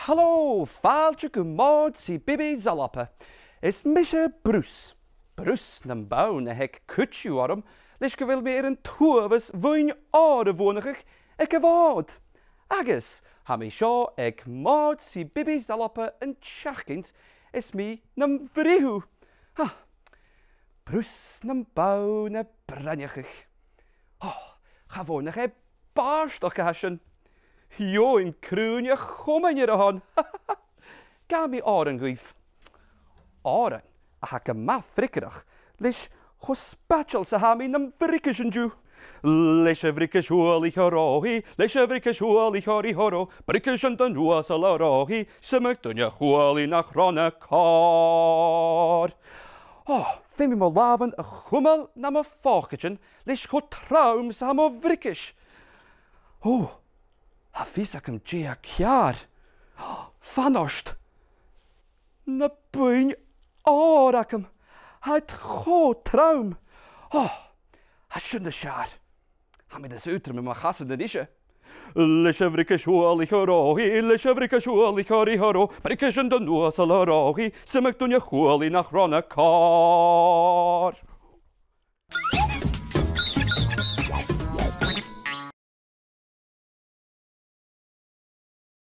Helo, fal ag ymwod si bibi zalapa. Is misha brws. Brws na'n baw na hec cwtsiw orom, leis gyfil mi er yn tŵafys fwy'n o'r y fwnach fwynachach ac yfod. Agus, ha mi sio ag mod si bibi zalopa yn tiachgynt is mi na'n frihw. Ha, brws na'n bawn a braniachach. Oh, chafon fwnach e barst o'ch hasyn yn crwn y chwmaen i'r hon. Gam i oren gwyf. yn, a hag yma ffricrach, leis hwsbachol sa ham i'n ymfricus yn jw. Leis y fricus hwyl i'ch o'r ohi, leis y fricus hwyl i'ch o'r i horo, bricus yn dyn hwas al o'r ohi, symig dyn i'ch hwyl i'n achron y cor. Oh, ddim mo lafen y chwmel na ma yn, leis chw trawm sa ham o fricus. Oh, Hafisa-cam ce ea chiar? Fanosht! Në pëjnë ora këm, hajtë ho traum. Oh, hajtë shumë në sharë. Ha me dësë utër me ma hasë në dishe. Le shëvri këshu ali hërohi, le shëvri këshu ali hëri hëro, për këshën dënua së lërohi, se me këtu një huali në hrona karë.